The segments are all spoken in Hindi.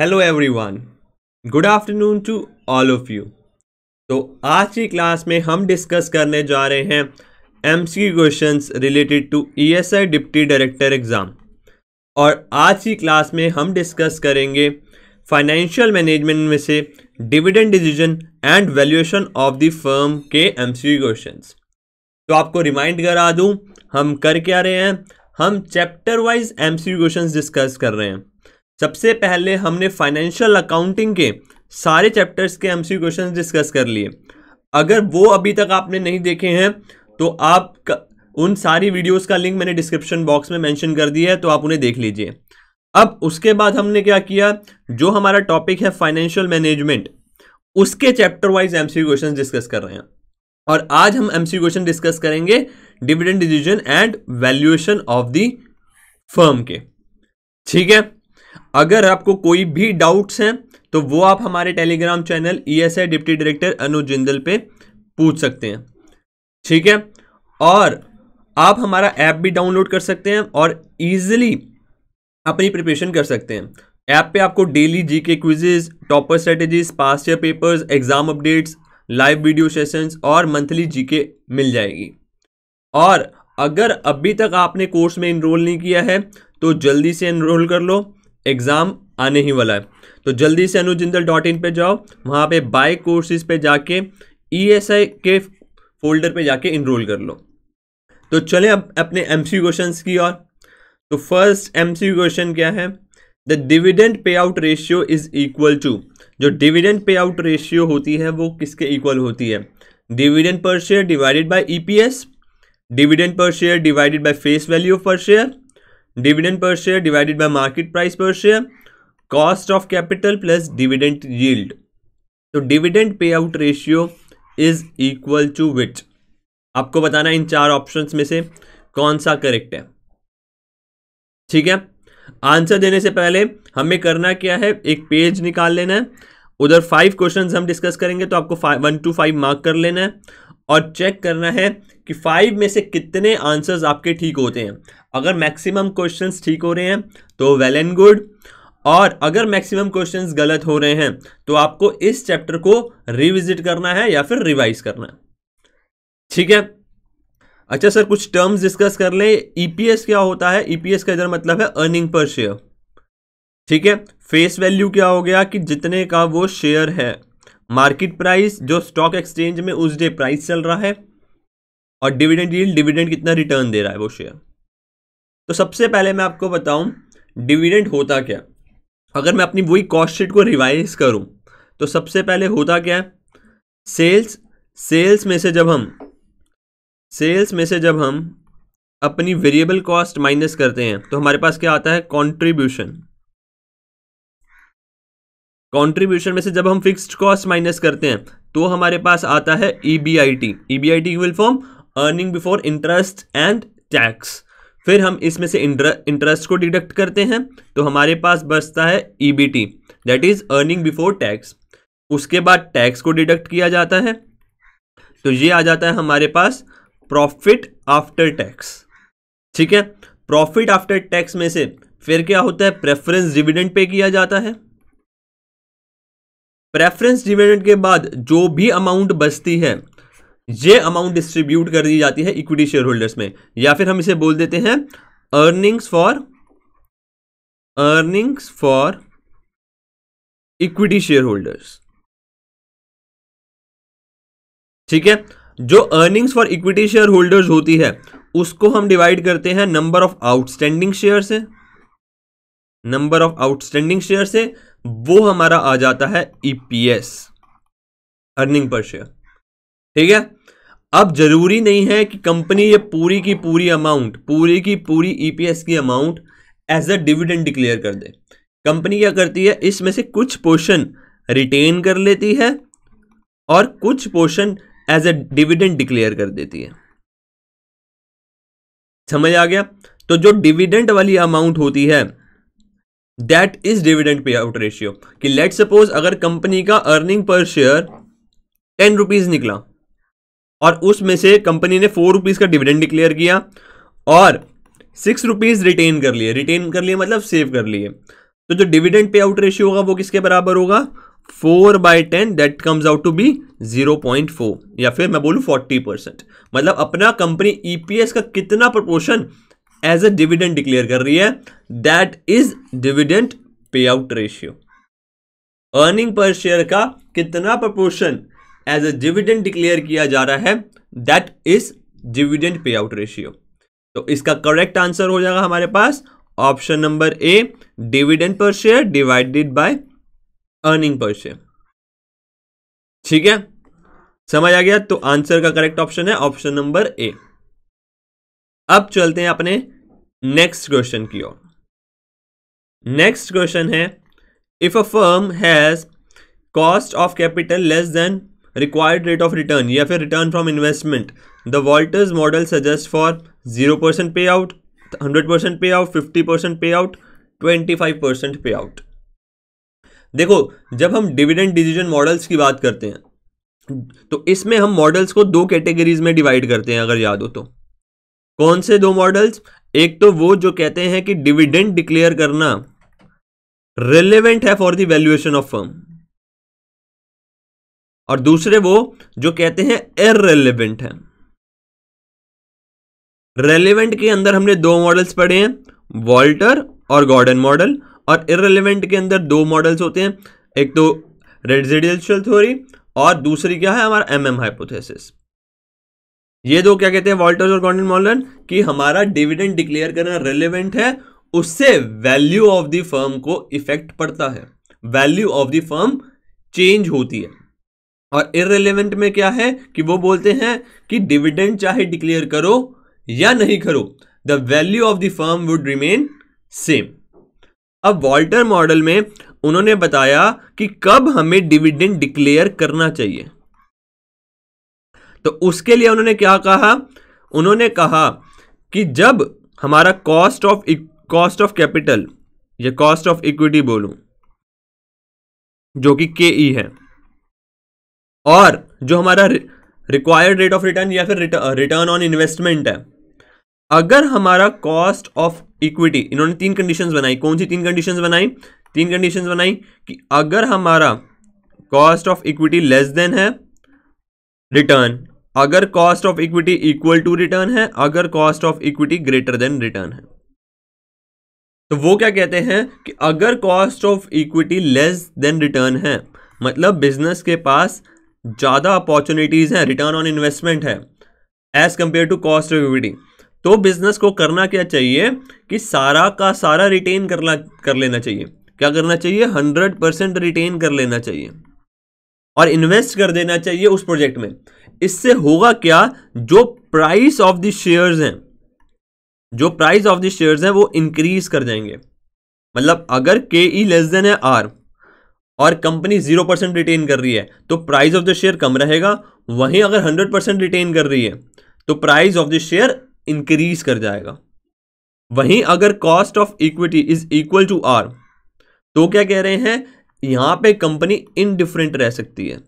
Hello everyone good afternoon to all of you तो आज की क्लास में हम डिस्कस करने जा रहे हैं M C questions related to ESI S deputy director exam और आज की क्लास में हम डिस्कस करेंगे फाइनेंशियल मैनेजमेंट में से dividend decision and valuation of the firm के एम सी क्वेश्चंस तो आपको रिमाइंड करा दूँ हम कर क्या रहे हैं हम chapter wise M C question discuss कर रहे हैं सबसे पहले हमने फाइनेंशियल अकाउंटिंग के सारे चैप्टर्स के सी क्वेश्चन डिस्कस कर लिए अगर वो अभी तक आपने नहीं देखे हैं तो आप उन सारी वीडियोस का लिंक मैंने डिस्क्रिप्शन बॉक्स में मेंशन कर दिया है तो आप उन्हें देख लीजिए अब उसके बाद हमने क्या किया जो हमारा टॉपिक है फाइनेंशियल मैनेजमेंट उसके chapter wise MCQ question discuss कर रहे हैं और आज हम एमसीक्यू क्वेश्चन डिस्कस करेंगे dividend decision and valuation of the firm के ठीक है अगर आपको कोई भी डाउट्स हैं तो वो आप हमारे Telegram channel E S I deputy director Anu Jindal पे पूछ सकते हैं ठीक है और आप हमारा ऐप भी डाउनलोड कर सकते हैं और ईजिली अपनी प्रिपरेशन कर सकते हैं ऐप पे आपको daily G K quizzes topper strategies past year papers exam updates live video sessions और मंथली जी के मिल जाएगी और अगर अभी तक आपने कोर्स में इनरोल नहीं किया है तो जल्दी से इनरोल कर लो एग्ज़ाम आने ही वाला है तो जल्दी से अनुजिंदल डॉट इन पर जाओ वहाँ पे बाय कोर्सेज पे जाके ई एस आई के फोल्डर पे जाके इनरोल कर लो तो चलें अब अपने एम सी की ओर तो फर्स्ट एम सी क्वेश्चन क्या है the dividend pay out ratio is equal to जो डिविडेंड पे आउट रेशियो होती है वो किसके इक्वल होती है dividend per share divided P S dividend per share divided by face value per share dividend per share divided by market price per share cost of capital plus dividend yield तो dividend pay out ratio is equal to which आपको बताना इन चार ऑप्शंस में से कौन सा करेक्ट है ठीक है आंसर देने से पहले हमें करना क्या है एक पेज निकाल लेना है उधर फाइव क्वेश्चंस हम डिस्कस करेंगे तो आपको वन टू फाइव मार्क कर लेना है और चेक करना है कि फाइव में से कितने आंसर्स आपके ठीक होते हैं अगर मैक्सिमम क्वेश्चंस ठीक हो रहे हैं तो वेल एंड गुड और अगर मैक्सिमम क्वेश्चंस गलत हो रहे हैं तो आपको इस चैप्टर को रिविजिट करना है या फिर रिवाइज करना है ठीक है अच्छा सर कुछ टर्म्स डिस्कस कर लें ईपीएस e क्या होता है ईपीएस e का इधर मतलब है अर्निंग पर शेयर ठीक है फेस वैल्यू क्या हो गया कि जितने का वो शेयर है मार्केट प्राइस जो स्टॉक एक्सचेंज में उस डे प्राइस चल रहा है और डिविडेंड डिविडेंड कितना रिटर्न दे रहा है वो शेयर तो सबसे पहले मैं आपको बताऊं डिविडेंड होता क्या अगर मैं अपनी वही कॉस्ट शीट को रिवाइज करूं तो सबसे पहले होता क्या है सेल्स सेल्स में से जब हम सेल्स में से जब हम अपनी वेरिएबल कॉस्ट माइनस करते हैं तो हमारे पास क्या आता है कंट्रीब्यूशन कंट्रीब्यूशन में से जब हम फिक्स्ड कॉस्ट माइनस करते हैं तो हमारे पास आता है EBIT EBIT will form earning before interest and tax फिर हम इसमें से इंटरेस्ट को डिडक्ट करते हैं तो हमारे पास बचता है E B T that is earning before tax उसके बाद टैक्स को डिडक्ट किया जाता है तो ये आ जाता है हमारे पास प्रॉफिट आफ्टर टैक्स ठीक है प्रॉफिट आफ्टर टैक्स में से फिर क्या होता है प्रेफरेंस डिविडेंड पे किया जाता है प्रेफरेंस डिविडेंड के बाद जो भी अमाउंट बचती है ये अमाउंट डिस्ट्रीब्यूट कर दी जाती है इक्विटी शेयर होल्डर्स में या फिर हम इसे बोल देते हैं earnings for earnings for equity share holders ठीक है जो earnings for equity share holders होती है उसको हम डिवाइड करते हैं नंबर ऑफ आउटस्टैंडिंग शेयर से नंबर ऑफ आउटस्टैंडिंग शेयर से वो हमारा आ जाता है ईपीएस अर्निंग पर शेयर ठीक है अब जरूरी नहीं है कि कंपनी ये पूरी की पूरी अमाउंट पूरी की पूरी ईपीएस e की amount as a dividend declare कर दे कंपनी क्या करती है इसमें से कुछ पोर्शन रिटेन कर लेती है और कुछ portion as a dividend declare कर देती है समझ आ गया तो जो डिविडेंड वाली अमाउंट होती है that is dividend pay out ratio कि लेट सपोज अगर कंपनी का earning per share ten rupees निकला और उसमें से कंपनी ने फोर रुपीज़ का डिविडेंड डिक्लेयर किया और सिक्स रुपीज़ रिटेन कर लिए रिटेन कर लिए मतलब सेव कर लिए तो जो डिविडेंड पे आउट रेशियो होगा वो किसके बराबर होगा four by ten that comes out to be zero point four या फिर मैं बोलू फोर्टी परसेंट मतलब अपना कंपनी ईपीएस e का कितना proportion as a dividend declare कर रही है that is dividend pay out ratio earning per share का कितना proportion as a dividend declare किया जा रहा है that is dividend pay out ratio तो इसका करेक्ट आंसर हो जाएगा हमारे पास option number A dividend per share divided by earning per share ठीक है समझ आ गया तो आंसर का करेक्ट ऑप्शन है ऑप्शन नंबर ए अब चलते हैं अपने नेक्स्ट क्वेश्चन की ओर नेक्स्ट क्वेश्चन है if a firm has cost of capital less than required rate of return या फिर return from investment the Walter's model suggest for zero percent pay out hundred percent pay out fifty percent pay out twenty five percent pay out देखो जब हम डिविडेंड डिसीजन मॉडल्स की बात करते हैं तो इसमें हम मॉडल्स को दो कैटेगरीज में डिवाइड करते हैं अगर याद हो तो कौन से दो मॉडल्स एक तो वो जो कहते हैं कि डिविडेंड डिक्लेयर करना रेलेवेंट है for the valuation of firm और दूसरे वो जो कहते हैं इरेलीवेंट है रेलिवेंट के अंदर हमने दो मॉडल्स पढ़े हैं वॉल्टर और गॉर्डन मॉडल और इरेलीवेंट के अंदर दो मॉडल्स होते हैं एक तो रेजिडेंशियल थ्योरी और दूसरी क्या है हमारा एम एम हाइपोथेसिस ये दो क्या कहते हैं वॉल्टर और गॉर्डन मॉडल कि हमारा डिविडेंड डिक्लेयर करना रेलिवेंट है उससे वैल्यू ऑफ द फर्म को इफेक्ट पड़ता है value of the firm change होती है और इरेलीवेंट में क्या है कि वो बोलते हैं कि डिविडेंड चाहे डिक्लेयर करो या नहीं करो the value of the firm would remain same अब वॉल्टर मॉडल में उन्होंने बताया कि कब हमें डिविडेंड डिक्लेयर करना चाहिए तो उसके लिए उन्होंने क्या कहा उन्होंने कहा कि जब हमारा cost of cost of capital या कॉस्ट ऑफ इक्विटी बोलूं जो कि के ई e है और जो हमारा रिक्वायर्ड रेट ऑफ रिटर्न या फिर रिटर्न ऑन इन्वेस्टमेंट है अगर हमारा कॉस्ट ऑफ इक्विटी इन्होंने तीन कंडीशंस बनाई कौन सी तीन कंडीशंस बनाई तीन कंडीशंस बनाई कि अगर हमारा cost of equity less than है रिटर्न अगर cost of equity equal to return है अगर cost of equity greater than return है तो वो क्या कहते हैं कि अगर cost of equity less than return है मतलब बिजनेस के पास ज़्यादा अपॉर्चुनिटीज़ हैं रिटर्न ऑन इन्वेस्टमेंट है एज़ कम्पेयर टू कॉस्ट रिविटी तो बिज़नेस को करना क्या चाहिए कि सारा का सारा रिटेन करना कर लेना चाहिए क्या करना चाहिए हंड्रेड परसेंट रिटेन कर लेना चाहिए और इन्वेस्ट कर देना चाहिए उस प्रोजेक्ट में इससे होगा क्या जो प्राइस ऑफ द शेयर्स हैं जो प्राइस ऑफ द शेयर्स हैं वो इंक्रीज कर जाएंगे मतलब अगर के ई लेस देन है आर और कंपनी जीरो परसेंट रिटेन कर रही है तो प्राइस ऑफ द शेयर कम रहेगा वहीं अगर हंड्रेड परसेंट रिटेन कर रही है तो price of the share increase कर जाएगा वहीं अगर cost of equity is equal to R तो क्या कह रहे हैं यहां पे कंपनी इनडिफरेंट रह सकती है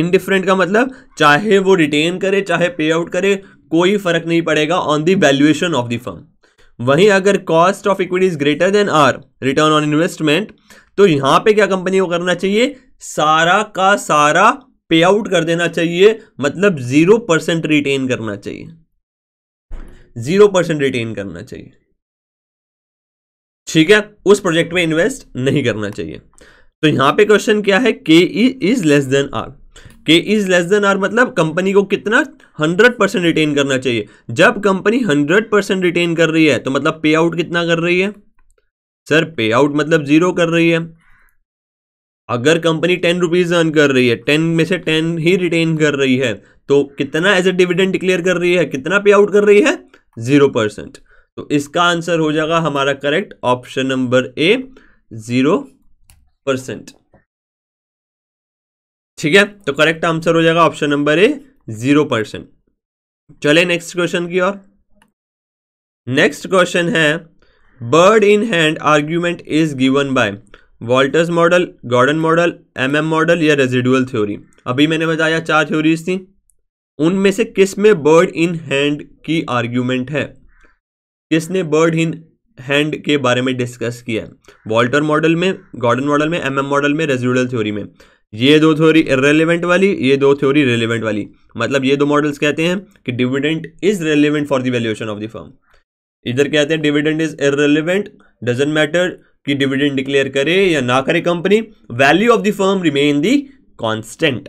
इनडिफरेंट का मतलब चाहे वो रिटेन करे चाहे पे आउट करे कोई फर्क नहीं पड़ेगा on the valuation of the firm वहीं अगर cost of equity is greater than R return on investment तो यहां पे क्या कंपनी को करना चाहिए सारा का सारा पे आउट कर देना चाहिए मतलब जीरो परसेंट रिटेन करना चाहिए जीरो परसेंट रिटेन करना चाहिए ठीक है उस प्रोजेक्ट में इन्वेस्ट नहीं करना चाहिए तो यहां पे क्वेश्चन क्या है K is less than R K is less than R मतलब कंपनी को कितना 100 परसेंट रिटेन करना चाहिए जब कंपनी 100 परसेंट रिटेन कर रही है तो मतलब पे आउट कितना कर रही है सर पे आउट मतलब जीरो कर रही है अगर कंपनी टेन रुपीज अर्न कर रही है टेन में से टेन ही रिटेन कर रही है तो कितना एज ए डिविडेंड डिक्लेयर कर रही है कितना पे आउट कर रही है जीरो परसेंट तो इसका आंसर हो जाएगा हमारा correct option number A zero percent ठीक है तो करेक्ट आंसर हो जाएगा option number A zero percent चले नेक्स्ट क्वेश्चन की ओर नेक्स्ट क्वेश्चन है bird in hand argument is given by Walter's model Gordon model MM model या रेजिडुअल थ्योरी अभी मैंने बताया चार थ्योरीज थी उनमें से किस में बर्ड इन हैंड की आर्ग्यूमेंट है किसने बर्ड इन हैंड के बारे में डिस्कस किया है वॉल्टर मॉडल में गॉर्डन मॉडल में एमएम मॉडल में रेजिडुअल थ्योरी में ये दो थ्योरी इरेलीवेंट वाली ये दो थ्योरी रेलिवेंट वाली मतलब ये दो मॉडल्स कहते हैं कि dividend is relevant for the valuation of the firm इधर क्या आते हैं dividend is irrelevant doesn't matter कि डिविडेंड डिक्लेयर करे या ना करे company value of the firm remain the constant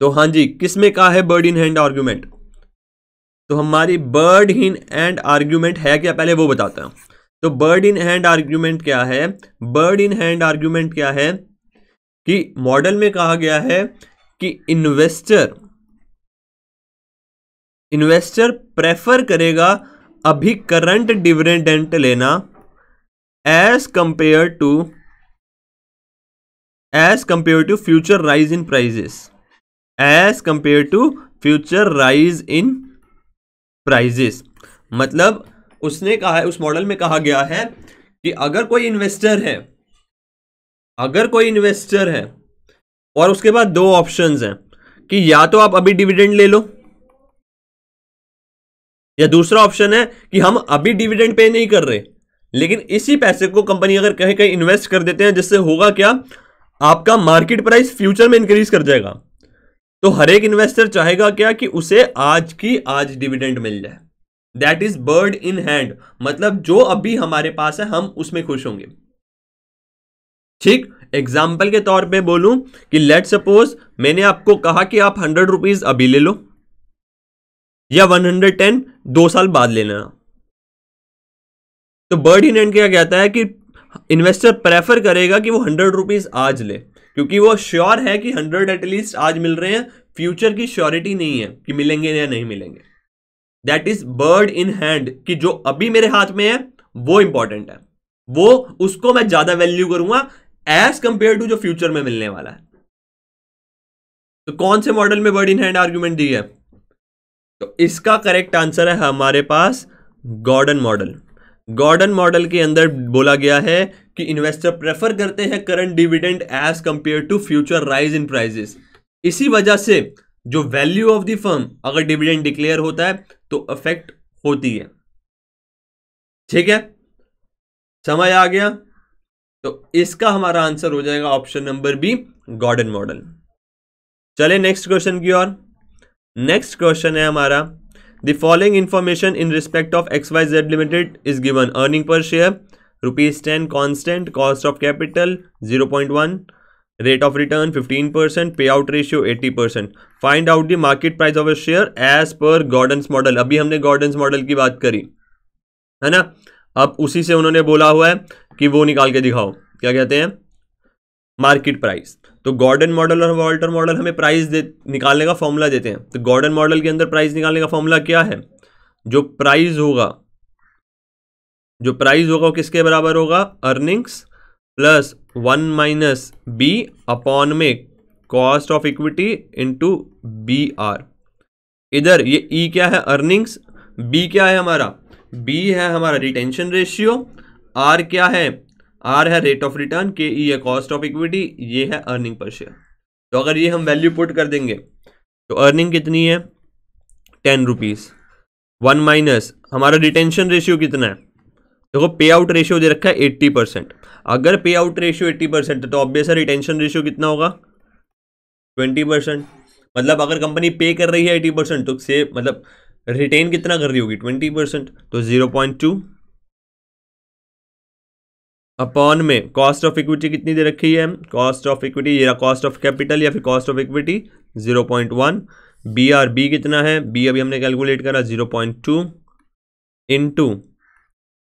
तो हाँ जी किसमें कहा है बर्ड इन हैंड आर्ग्यूमेंट तो हमारी बर्ड इन हैंड आर्ग्यूमेंट है क्या पहले वो बताता हूं तो बर्ड इन हैंड आर्ग्यूमेंट क्या है बर्ड इन हैंड आर्ग्यूमेंट क्या है कि मॉडल में कहा गया है कि इन्वेस्टर इन्वेस्टर प्रेफर करेगा अभी करंट डिविडेंट लेना as compare to as compare to future rise in prices as compare to future rise in prices मतलब उसने कहा है उस मॉडल में कहा गया है कि अगर कोई इन्वेस्टर है अगर कोई इन्वेस्टर है और उसके बाद दो ऑप्शंस हैं कि या तो आप अभी डिविडेंड ले लो या दूसरा ऑप्शन है कि हम अभी डिविडेंड पे नहीं कर रहे लेकिन इसी पैसे को कंपनी अगर कहीं कहीं इन्वेस्ट कर देते हैं जिससे होगा क्या आपका मार्केट प्राइस फ्यूचर में इंक्रीज कर जाएगा तो हर एक इन्वेस्टर चाहेगा क्या कि उसे आज की आज डिविडेंड मिल जाए that is bird in hand मतलब जो अभी हमारे पास है हम उसमें खुश होंगे ठीक एग्जाम्पल के तौर पे बोलूं कि लेट सपोज मैंने आपको कहा कि आप हंड्रेड रुपीज अभी ले लो या 110 दो साल बाद लेना तो बर्ड इन एंड क्या कहता है कि इन्वेस्टर प्रेफर करेगा कि वो हंड्रेड रुपीज़ आज ले क्योंकि वो श्योर है कि हंड्रेड एटलीस्ट आज मिल रहे हैं फ्यूचर की श्योरिटी नहीं है कि मिलेंगे या नहीं मिलेंगे that is bird in hand कि जो अभी मेरे हाथ में है वो इंपॉर्टेंट है वो उसको मैं ज्यादा वैल्यू करूंगा एज कंपेयर टू जो फ्यूचर में मिलने वाला है तो कौन से मॉडल में बर्ड इन हैंड आर्ग्यूमेंट दी है तो इसका करेक्ट आंसर है हमारे पास गॉर्डन मॉडल गॉर्डन मॉडल के अंदर बोला गया है कि इन्वेस्टर प्रेफर करते हैं current dividend as compare to future rise in prices इसी वजह से जो वैल्यू ऑफ द फर्म अगर डिविडेंड डिक्लेयर होता है तो अफेक्ट होती है ठीक है समय आ गया तो इसका हमारा आंसर हो जाएगा option number B Gordon model चले नेक्स्ट क्वेश्चन की ओर नेक्स्ट क्वेश्चन है हमारा the following information in respect of X Y Z limited is given earning per share rupees ten constant cost of capital zero point one rate of return fifteen percent pay out ratio eighty percent find out the market price of a share as per Gordon's model अभी हमने गॉर्डन्स मॉडल की बात करी है ना अब उसी से उन्होंने बोला हुआ है कि वो निकाल के दिखाओ क्या कहते हैं मार्केट प्राइस तो गॉर्डन मॉडल और वॉल्टर मॉडल हमें प्राइस दे निकालने का फॉर्मूला देते हैं तो गॉर्डन मॉडल के अंदर प्राइस निकालने का फॉर्मूला क्या है जो प्राइस होगा जो प्राइस होगा वो किसके बराबर होगा earnings plus one minus B upon में cost of equity into B R इधर ये ई e क्या है अर्निंग्स बी क्या है हमारा बी है हमारा रिटेंशन रेशियो आर क्या है आर है रेट ऑफ रिटर्न के ई है कॉस्ट ऑफ इक्विटी ये है अर्निंग पर शेयर तो अगर ये हम वैल्यू पुट कर देंगे तो अर्निंग कितनी है टेन रुपीज़ वन माइनस हमारा रिटेंशन रेशियो कितना है देखो पे आउट रेशियो दे रखा है एट्टी परसेंट अगर पे आउट रेशियो एट्टी परसेंट है तो ऑब्वियस रिटेंशन रेशियो कितना होगा ट्वेंटी परसेंट मतलब अगर कंपनी पे कर रही है एट्टी परसेंट तो से मतलब रिटेन कितना कर रही होगी ट्वेंटी परसेंट तो जीरो पॉइंट टू अपॉन में कॉस्ट ऑफ इक्विटी कितनी दे रखी है कॉस्ट ऑफ इक्विटी या कॉस्ट ऑफ कैपिटल या फिर cost of equity zero point one B R B कितना है बी अभी हमने कैलकुलेट करा zero point two into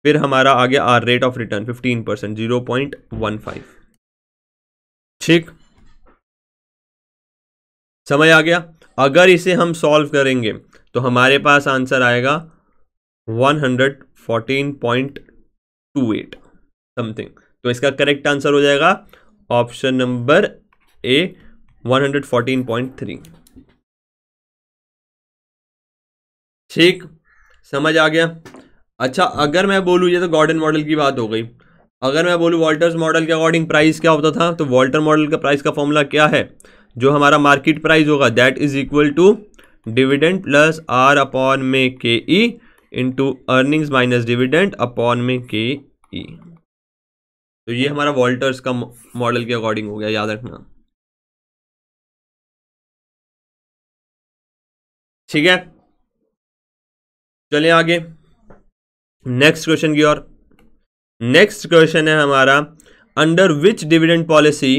फिर हमारा आ गया R rate of return fifteen percent zero point one five ठीक समय आ गया अगर इसे हम सॉल्व करेंगे तो हमारे पास आंसर आएगा one hundred fourteen point two eight something तो इसका करेक्ट आंसर हो जाएगा ऑप्शन नंबर ए 114.3 ठीक समझ आ गया अच्छा अगर मैं बोलूँ ये तो गॉर्डन मॉडल की बात हो गई अगर मैं बोलूँ वॉल्टर्स मॉडल के अकॉर्डिंग प्राइस क्या होता था तो वॉल्टर मॉडल का प्राइस का फॉर्मूला क्या है जो हमारा मार्केट प्राइस होगा that is equal to dividend plus R upon में K E into earnings minus dividend upon में के ई e. तो ये हमारा वॉल्टर्स का मॉडल के अकॉर्डिंग हो गया याद रखना ठीक है चले आगे नेक्स्ट क्वेश्चन की ओर नेक्स्ट क्वेश्चन है हमारा under which dividend policy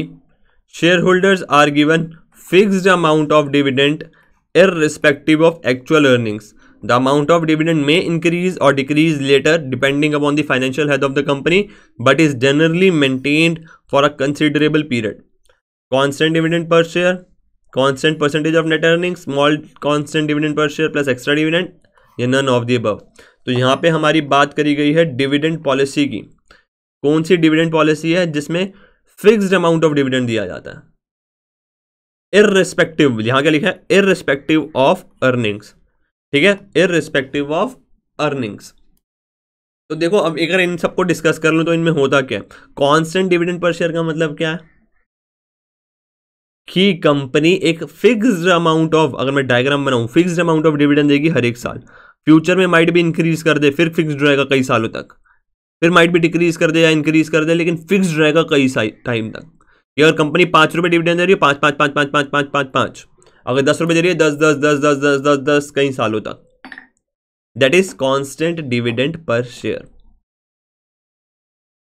share holders are given fixed amount of dividend irrespective of actual earnings the amount of dividend may increase or decrease later depending upon the financial health of the company but is generally maintained for a considerable period constant dividend per share constant percentage of net earning small constant dividend per share plus extra dividend या नन ऑफ दी अबव तो यहाँ पे हमारी बात करी गई है डिविडेंड पॉलिसी की कौन सी डिविडेंड पॉलिसी है जिसमें फिक्स्ड अमाउंट ऑफ डिविडेंड दिया जाता है इर रिस्पेक्टिव यहां क्या लिखा है इर रिस्पेक्टिव ऑफ अर्निंग्स ठीक है इन रिस्पेक्टिव ऑफ अर्निंग्स तो देखो अब अगर इन सबको डिस्कस कर लूँ तो इनमें होता क्या है कॉन्स्टेंट डिविडेंड पर शेयर का मतलब क्या है कि कंपनी एक फिक्स्ड अमाउंट ऑफ अगर मैं डायग्राम बनाऊं फिक्स्ड अमाउंट ऑफ डिविडेंड देगी हर एक साल फ्यूचर में माइट भी इंक्रीज कर दे फिर फिक्स्ड रहेगा कई सालों तक फिर माइट भी डिक्रीज कर दे या इंक्रीज कर दे लेकिन फिक्स्ड रहेगा कई टाइम तक ये अगर कंपनी पाँच रुपये डिविडेंड दे रही है पाँच पाँच पाँच पाँच पाँच पाँच पाँच पाँच अगर दस रुपये दे रही है दस दस दस दस दस दस दस कई सालों तक that is constant dividend per share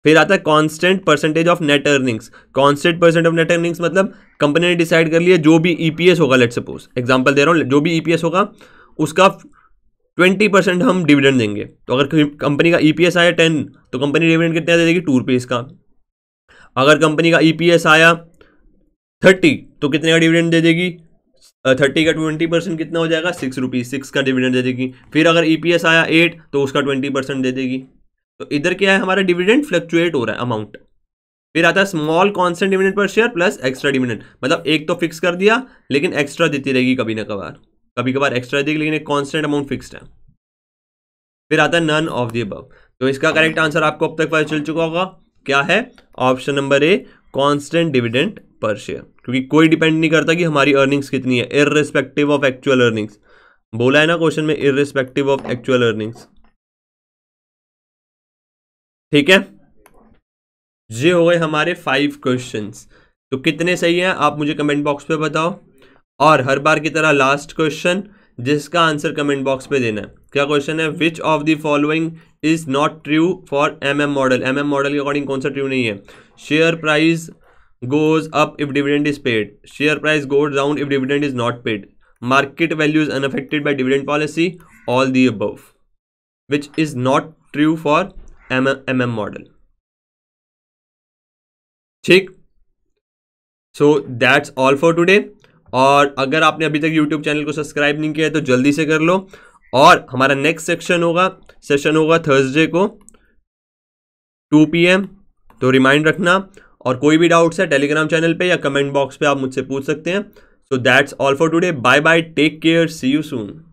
फिर आता है constant percentage of net earnings constant percent of net earnings मतलब कंपनी ने डिसाइड कर लिया जो भी ईपीएस e होगा लेट सपोज एग्जांपल दे रहा हूँ जो भी ईपीएस e होगा उसका ट्वेंटी परसेंट हम डिविडेंड देंगे तो अगर कंपनी का ईपीएस e आया टेन तो कंपनी डिविडेंड कितने दे देगी टू रुपीज़ का अगर कंपनी का ईपीएस आया थर्टी तो कितने का डिविडेंड दे देगी थर्टी का ट्वेंटी परसेंट कितना हो जाएगा सिक्स रुपीज़ सिक्स का डिविडेंड दे देगी फिर अगर ईपीएस e आया एट तो उसका ट्वेंटी परसेंट दे देगी तो इधर क्या है हमारा डिविडेंड फ्लक्चुएट हो रहा है अमाउंट फिर आता है small constant dividend per share plus extra dividend मतलब एक तो फिक्स कर दिया लेकिन एक्स्ट्रा देती रहेगी कभी ना कभार कभी कभार एक्स्ट्रा देगी लेकिन एक कॉन्स्टेंट अमाउंट फिक्स है फिर आता है नन ऑफ दी अबव तो इसका करेक्ट आंसर आपको अब तक पता चल चुका होगा क्या है option number A constant dividend per share क्योंकि कोई डिपेंड नहीं करता कि हमारी अर्निंग्स कितनी है इरेस्पेक्टिव ऑफ एक्चुअल अर्निंग्स बोला है ना क्वेश्चन में इरेस्पेक्टिव ऑफ एक्चुअल अर्निंग्स ठीक है ये हो गए हमारे फाइव क्वेश्चंस तो कितने सही हैं आप मुझे कमेंट बॉक्स पे बताओ और हर बार की तरह लास्ट क्वेश्चन जिसका आंसर कमेंट बॉक्स पे देना है क्या क्वेश्चन है which of the following is not true for M M model MM model के अकॉर्डिंग कौन सा ट्रू नहीं है share price goes up if dividend is paid. Share price goes down if dividend is not paid. Market value is unaffected by dividend policy. All the above. Which is not true for MM model. ठीक so that's all for today और अगर आपने अभी तक यूट्यूब चैनल को सब्सक्राइब नहीं किया है तो जल्दी से कर लो और हमारा नेक्स्ट सेक्शन होगा सेशन होगा थर्सडे को 2 पीएम तो रिमाइंड रखना और कोई भी डाउट्स है टेलीग्राम चैनल पे या कमेंट बॉक्स पे आप मुझसे पूछ सकते हैं so that's all for today bye bye take care see you soon